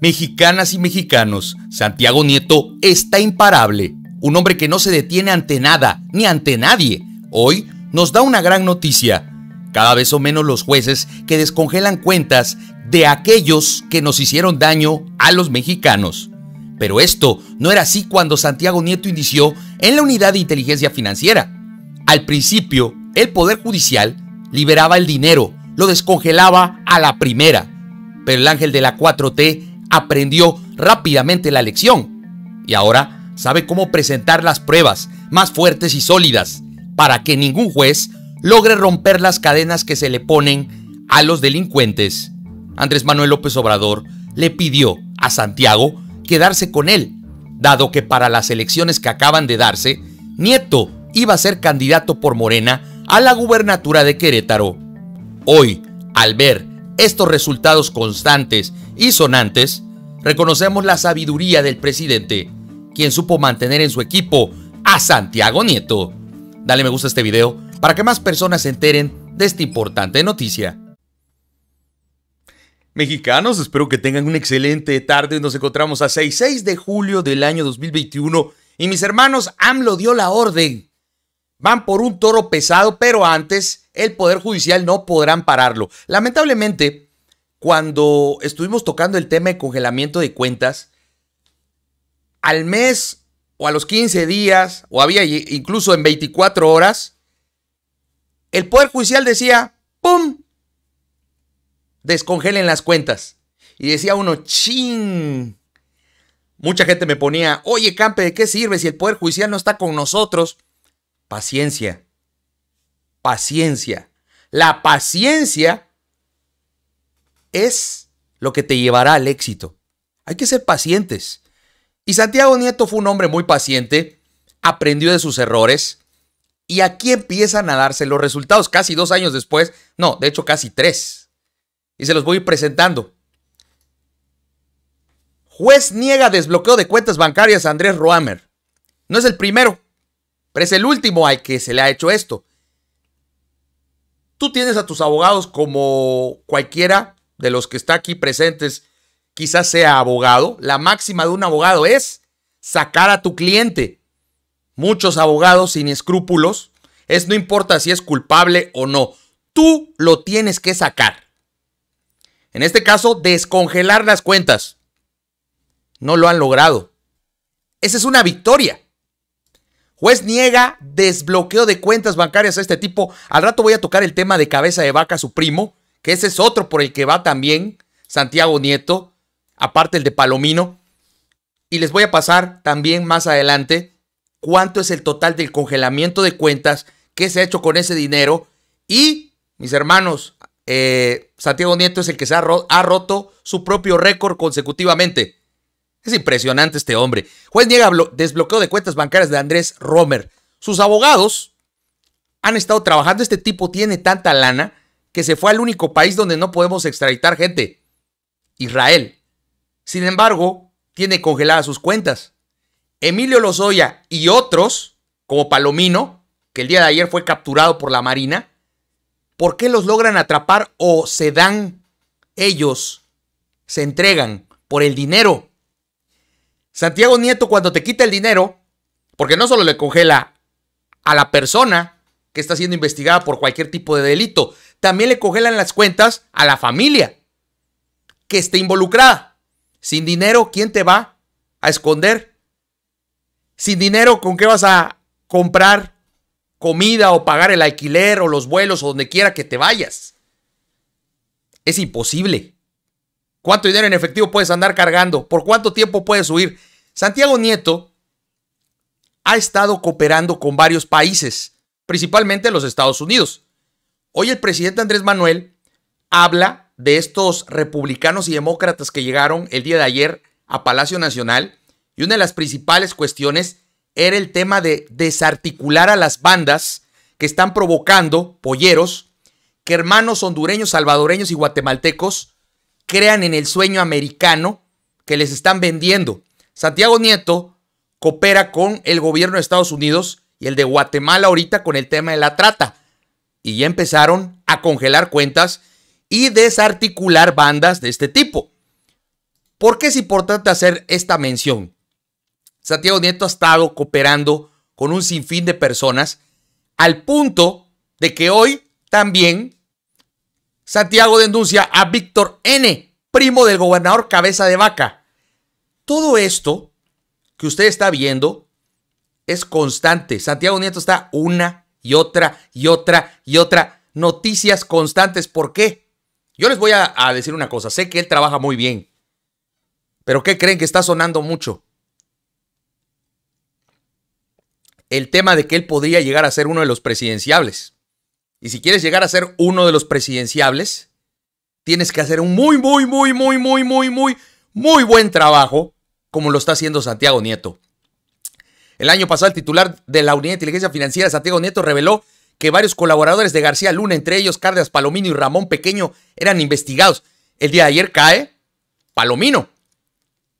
Mexicanas y mexicanos, Santiago Nieto está imparable, un hombre que no se detiene ante nada, ni ante nadie. Hoy nos da una gran noticia. Cada vez son menos los jueces que descongelan cuentas de aquellos que nos hicieron daño a los mexicanos. Pero esto no era así cuando Santiago Nieto inició en la unidad de inteligencia financiera. Al principio, el Poder Judicial liberaba el dinero, lo descongelaba a la primera. Pero el ángel de la 4T aprendió rápidamente la lección y ahora sabe cómo presentar las pruebas más fuertes y sólidas para que ningún juez logre romper las cadenas que se le ponen a los delincuentes. Andrés Manuel López Obrador le pidió a Santiago quedarse con él, dado que para las elecciones que acaban de darse, Nieto iba a ser candidato por Morena a la gubernatura de Querétaro. Hoy, al ver estos resultados constantes y sonantes, reconocemos la sabiduría del presidente, quien supo mantener en su equipo a Santiago Nieto. Dale me gusta a este video para que más personas se enteren de esta importante noticia. Mexicanos, espero que tengan una excelente tarde. Nos encontramos a 6, 6 de julio del año 2021 y mis hermanos, AMLO dio la orden. Van por un toro pesado, pero antes el Poder Judicial no podrán pararlo. Lamentablemente, cuando estuvimos tocando el tema de congelamiento de cuentas, al mes o a los 15 días, o había incluso en 24 horas, el Poder Judicial decía, ¡pum! Descongelen las cuentas. Y decía uno, ¡ching! Mucha gente me ponía, oye Campe, ¿de qué sirve si el Poder Judicial no está con nosotros? Paciencia. Paciencia. La paciencia es lo que te llevará al éxito. Hay que ser pacientes. Y Santiago Nieto fue un hombre muy paciente, aprendió de sus errores y aquí empiezan a darse los resultados casi dos años después, no, de hecho casi tres. Y se los voy presentando. Juez niega desbloqueo de cuentas bancarias a Andrés Roamer. No es el primero, pero es el último al que se le ha hecho esto. Tú tienes a tus abogados como cualquiera de los que está aquí presentes quizás sea abogado, la máxima de un abogado es sacar a tu cliente. Muchos abogados sin escrúpulos es no importa si es culpable o no, tú lo tienes que sacar. En este caso, descongelar las cuentas. No lo han logrado. Esa es una victoria. Juez niega desbloqueo de cuentas bancarias a este tipo. Al rato voy a tocar el tema de cabeza de vaca, su primo, que ese es otro por el que va también Santiago Nieto, aparte el de Palomino. Y les voy a pasar también más adelante cuánto es el total del congelamiento de cuentas, que se ha hecho con ese dinero. Y, mis hermanos, eh, Santiago Nieto es el que se ha, ha roto su propio récord consecutivamente. Es impresionante este hombre. Juez niega desbloqueo de cuentas bancarias de Andrés Romer. Sus abogados han estado trabajando. Este tipo tiene tanta lana que se fue al único país donde no podemos extraditar gente, Israel. Sin embargo, tiene congeladas sus cuentas. Emilio Lozoya y otros, como Palomino, que el día de ayer fue capturado por la Marina, ¿por qué los logran atrapar o se dan ellos, se entregan por el dinero? Santiago Nieto cuando te quita el dinero, porque no solo le congela a la persona que está siendo investigada por cualquier tipo de delito, también le congelan las cuentas a la familia que esté involucrada. Sin dinero, ¿quién te va a esconder? Sin dinero, ¿con qué vas a comprar comida o pagar el alquiler o los vuelos o donde quiera que te vayas? Es imposible. ¿Cuánto dinero en efectivo puedes andar cargando? ¿Por cuánto tiempo puedes huir? Santiago Nieto ha estado cooperando con varios países, principalmente los Estados Unidos. Hoy el presidente Andrés Manuel habla de estos republicanos y demócratas que llegaron el día de ayer a Palacio Nacional y una de las principales cuestiones era el tema de desarticular a las bandas que están provocando, polleros, que hermanos hondureños, salvadoreños y guatemaltecos crean en el sueño americano que les están vendiendo. Santiago Nieto coopera con el gobierno de Estados Unidos y el de Guatemala ahorita con el tema de la trata y ya empezaron a congelar cuentas y desarticular bandas de este tipo. ¿Por qué es importante hacer esta mención? Santiago Nieto ha estado cooperando con un sinfín de personas al punto de que hoy también Santiago denuncia a Víctor N., primo del gobernador Cabeza de Vaca. Todo esto que usted está viendo es constante. Santiago Nieto está una y otra y otra y otra. Noticias constantes. ¿Por qué? Yo les voy a, decir una cosa. Sé que él trabaja muy bien. Pero ¿qué creen que está sonando mucho? El tema de que él podría llegar a ser uno de los presidenciables. Y si quieres llegar a ser uno de los presidenciables, tienes que hacer un muy, muy, muy, muy, muy, muy, muy, muy buen trabajo, como lo está haciendo Santiago Nieto. El año pasado, el titular de la Unidad de Inteligencia Financiera, Santiago Nieto, reveló que varios colaboradores de García Luna, entre ellos Cárdenas Palomino y Ramón Pequeño, eran investigados. El día de ayer cae Palomino.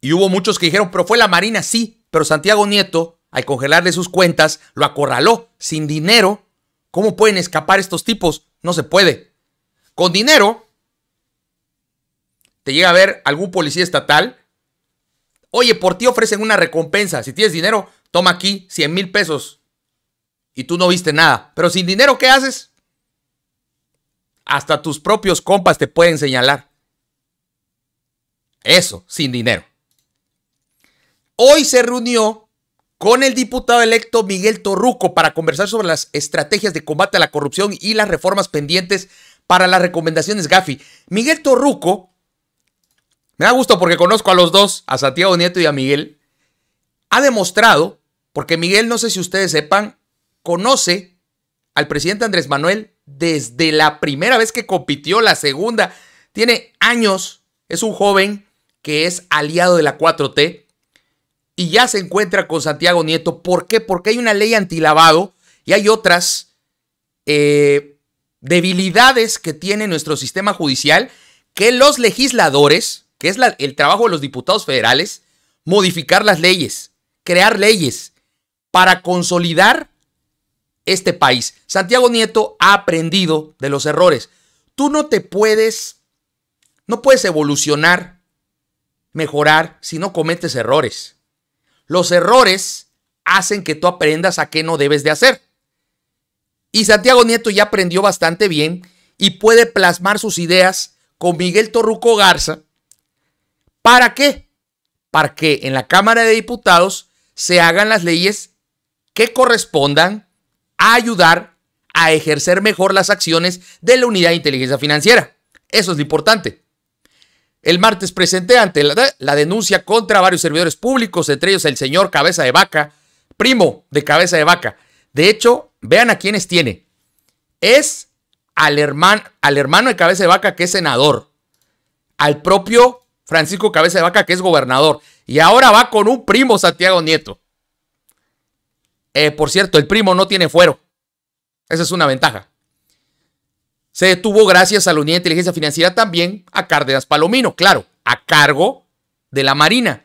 Y hubo muchos que dijeron, pero fue la Marina, sí, pero Santiago Nieto, al congelarle sus cuentas, lo acorraló sin dinero. ¿Cómo pueden escapar estos tipos? No se puede. Con dinero, te llega a ver algún policía estatal. Oye, por ti ofrecen una recompensa. Si tienes dinero, toma aquí 100 mil pesos y tú no viste nada. Pero sin dinero, ¿qué haces? Hasta tus propios compas te pueden señalar. Eso, sin dinero. Hoy se reunió con el diputado electo Miguel Torruco para conversar sobre las estrategias de combate a la corrupción y las reformas pendientes para las recomendaciones Gafi. Miguel Torruco, me da gusto porque conozco a los dos, a Santiago Nieto y a Miguel, ha demostrado porque Miguel, no sé si ustedes sepan, conoce al presidente Andrés Manuel desde la primera vez que compitió, la segunda. Tiene años, es un joven que es aliado de la 4T y ya se encuentra con Santiago Nieto. ¿Por qué? Porque hay una ley antilavado y hay otras eh, debilidades que tiene nuestro sistema judicial que los legisladores, que es el trabajo de los diputados federales, modificar las leyes, crear leyes para consolidar este país. Santiago Nieto ha aprendido de los errores. Tú no te puedes, no puedes evolucionar, mejorar si no cometes errores. Los errores hacen que tú aprendas a qué no debes de hacer. Y Santiago Nieto ya aprendió bastante bien y puede plasmar sus ideas con Miguel Torruco Garza. ¿Para qué? Para que en la Cámara de Diputados se hagan las leyes que correspondan a ayudar a ejercer mejor las acciones de la unidad de inteligencia financiera. Eso es lo importante. El martes presenté ante la, denuncia contra varios servidores públicos, entre ellos el señor Cabeza de Vaca, primo de Cabeza de Vaca. De hecho, vean a quiénes tiene. Es al, al hermano de Cabeza de Vaca que es senador, al propio Francisco Cabeza de Vaca que es gobernador, y ahora va con un primo Santiago Nieto. Eh, por cierto, el primo no tiene fuero. Esa es una ventaja. Se detuvo gracias a la Unidad de Inteligencia Financiera también a Cárdenas Palomino, claro, a cargo de la Marina.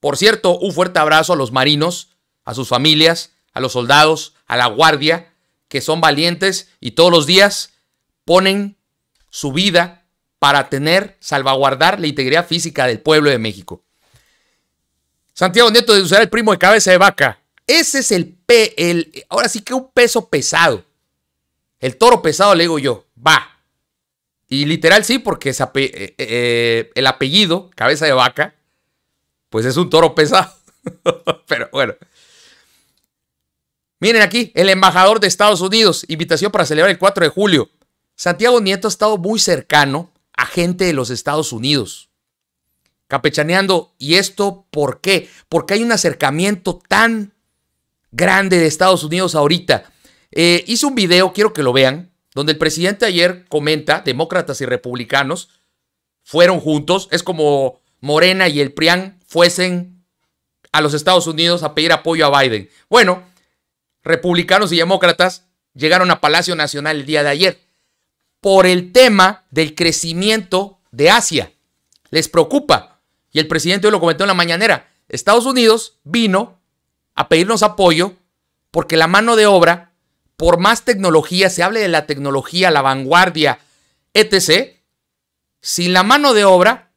Por cierto, un fuerte abrazo a los marinos, a sus familias, a los soldados, a la guardia, que son valientes y todos los días ponen su vida para tener, salvaguardar la integridad física del pueblo de México. Santiago Nieto de usar el primo de cabeza de vaca. Ese es el, p el, ahora sí que un peso pesado. El toro pesado le digo yo, va. Y literal sí, porque eh, eh, el apellido, cabeza de vaca, pues es un toro pesado. Pero bueno. Miren aquí, el embajador de Estados Unidos, invitación para celebrar el 4 de julio. Santiago Nieto ha estado muy cercano a gente de los Estados Unidos. Capechaneando, ¿y esto por qué? Porque hay un acercamiento tan grande de Estados Unidos ahorita. Eh, hizo un video, quiero que lo vean, donde el presidente ayer comenta, demócratas y republicanos fueron juntos, es como Morena y el PRIAN fuesen a los Estados Unidos a pedir apoyo a Biden. Bueno, republicanos y demócratas llegaron a Palacio Nacional el día de ayer por el tema del crecimiento de Asia. Les preocupa. Y el presidente hoy lo comentó en la mañanera. Estados Unidos vino a pedirnos apoyo porque la mano de obra, por más tecnología, se hable de la tecnología, la vanguardia, etc., sin la mano de obra,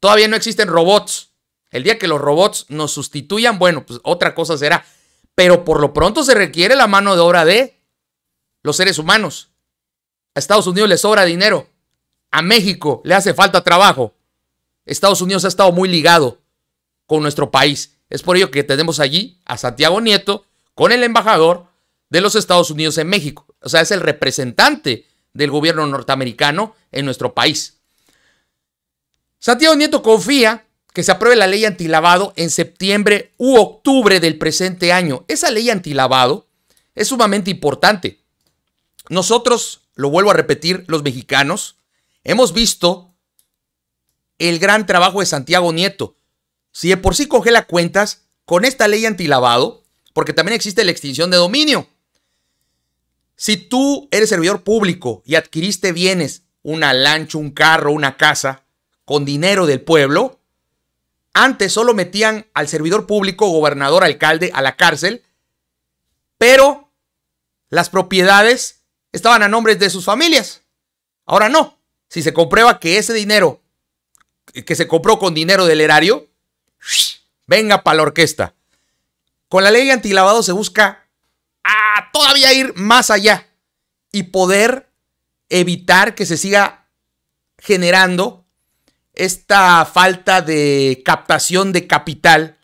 todavía no existen robots. El día que los robots nos sustituyan, bueno, pues otra cosa será. Pero por lo pronto se requiere la mano de obra de los seres humanos. A Estados Unidos le sobra dinero. A México le hace falta trabajo. Estados Unidos ha estado muy ligado con nuestro país. Es por ello que tenemos allí a Santiago Nieto con el embajador de los Estados Unidos en México. O sea, es el representante del gobierno norteamericano en nuestro país. Santiago Nieto confía que se apruebe la ley antilavado en septiembre u octubre del presente año. Esa ley antilavado es sumamente importante. Nosotros, lo vuelvo a repetir, los mexicanos, hemos visto el gran trabajo de Santiago Nieto. Si de por sí las cuentas, con esta ley antilavado, porque también existe la extinción de dominio. Si tú eres servidor público y adquiriste bienes, una lancha, un carro, una casa, con dinero del pueblo, antes solo metían al servidor público, gobernador, alcalde, a la cárcel, pero las propiedades estaban a nombres de sus familias. Ahora no. Si se comprueba que ese dinero que se compró con dinero del erario, venga para la orquesta. Con la ley antilavado se busca a todavía ir más allá y poder evitar que se siga generando esta falta de captación de capital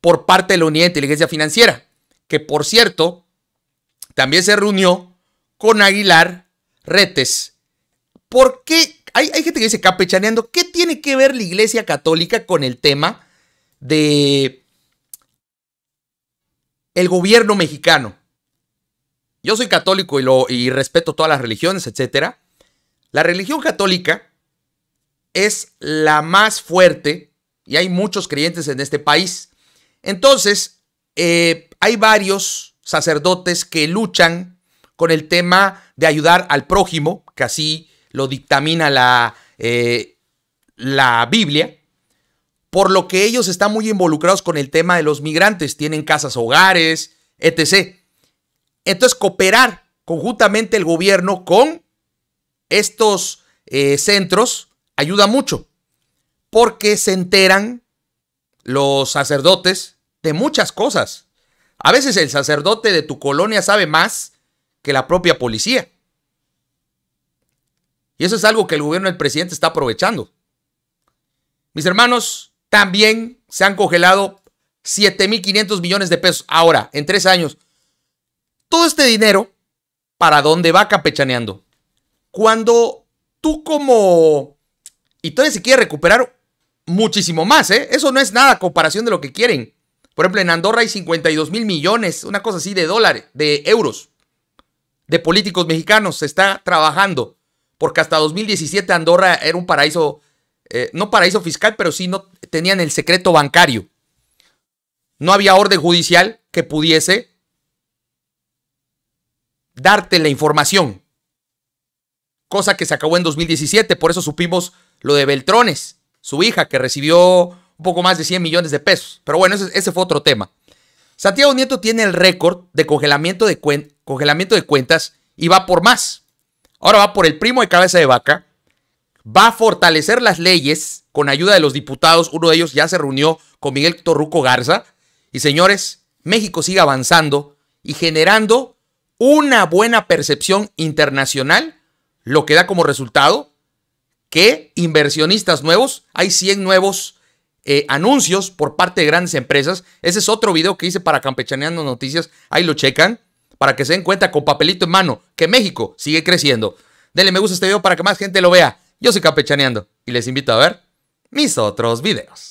por parte de la Unidad de Inteligencia Financiera, que por cierto, también se reunió con Aguilar Retes. ¿Por qué hay, gente que dice capechaneando, ¿qué tiene que ver la Iglesia Católica con el tema de el gobierno mexicano? Yo soy católico y, lo, respeto todas las religiones, etc. La religión católica es la más fuerte y hay muchos creyentes en este país. Entonces, eh, hay varios sacerdotes que luchan con el tema de ayudar al prójimo, que así lo dictamina la, eh, la Biblia, por lo que ellos están muy involucrados con el tema de los migrantes, tienen casas, hogares, etc. Entonces, cooperar conjuntamente el gobierno con estos eh, centros ayuda mucho, porque se enteran los sacerdotes de muchas cosas. A veces el sacerdote de tu colonia sabe más que la propia policía. Y eso es algo que el gobierno del presidente está aprovechando. Mis hermanos, también se han congelado 7.500 millones de pesos ahora, en tres años. Todo este dinero, ¿para dónde va capechaneando? Cuando tú como... Y todavía se quiere recuperar muchísimo más, ¿eh? Eso no es nada a comparación de lo que quieren. Por ejemplo, en Andorra hay 52 mil millones, una cosa así de dólares, de euros, de políticos mexicanos. Se está trabajando porque hasta 2017 Andorra era un paraíso, eh, no paraíso fiscal, pero sí no tenían el secreto bancario. No había orden judicial que pudiese darte la información, cosa que se acabó en 2017, por eso supimos lo de Beltrones, su hija, que recibió un poco más de 100 millones de pesos. Pero bueno, ese, fue otro tema. Santiago Nieto tiene el récord de de, congelamiento de cuentas y va por más. Ahora va por el primo de cabeza de vaca. Va a fortalecer las leyes con ayuda de los diputados. Uno de ellos ya se reunió con Miguel Torruco Garza. Y señores, México sigue avanzando y generando una buena percepción internacional, lo que da como resultado que inversionistas nuevos, hay 100 nuevos eh, anuncios por parte de grandes empresas. Ese es otro video que hice para Campechaneando Noticias, ahí lo checan para que se den cuenta con papelito en mano que México sigue creciendo. Denle me gusta a este video para que más gente lo vea. Yo soy Campechaneando y les invito a ver mis otros videos.